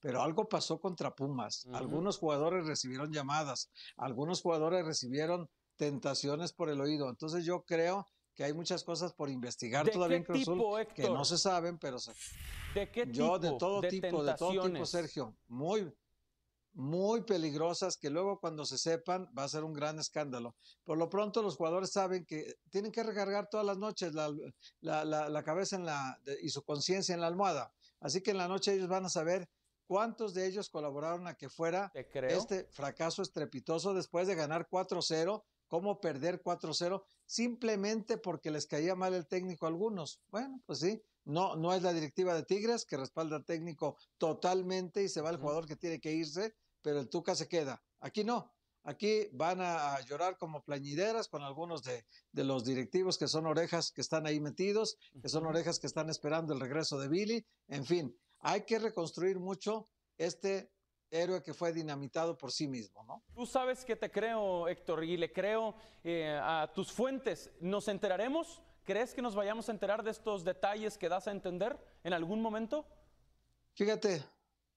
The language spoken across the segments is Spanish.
pero algo pasó contra Pumas. Algunos jugadores recibieron llamadas, algunos jugadores recibieron tentaciones por el oído. Entonces yo creo que hay muchas cosas por investigar todavía en Cruz que no se saben, pero se... ¿De qué tipo? Yo de todo tipo, de todo tipo, Sergio. Muy muy peligrosas que luego cuando se sepan va a ser un gran escándalo. Por lo pronto los jugadores saben que tienen que recargar todas las noches la, la cabeza en la, y su conciencia en la almohada. Así que en la noche ellos van a saber cuántos de ellos colaboraron a que fuera este fracaso estrepitoso después de ganar 4-0, cómo perder 4-0, simplemente porque les caía mal el técnico a algunos. Bueno, pues sí, no, no es la directiva de Tigres que respalda al técnico totalmente y se va el jugador que tiene que irse, pero el Tuca se queda. Aquí no, Aquí van a llorar como plañideras con algunos de, los directivos que son orejas que están ahí metidos, que son orejas que están esperando el regreso de Billy. En fin, hay que reconstruir mucho este héroe que fue dinamitado por sí mismo, ¿no? Tú sabes que te creo, Héctor, y le creo eh, a tus fuentes. ¿Nos enteraremos? ¿Crees que nos vayamos a enterar de estos detalles que das a entender en algún momento? Fíjate,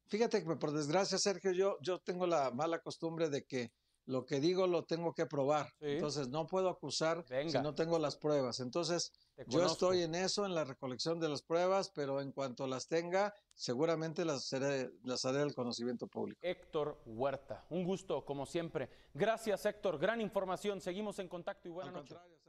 fíjate que por desgracia, Sergio, yo, yo tengo la mala costumbre de que lo que digo lo tengo que probar. Entonces, no puedo acusar si no tengo las pruebas. Entonces, yo estoy en eso, en la recolección de las pruebas, pero en cuanto las tenga, seguramente las, haré, las haré del conocimiento público. Héctor Huerta, un gusto, como siempre. Gracias, Héctor. Gran información. Seguimos en contacto y buenas noches.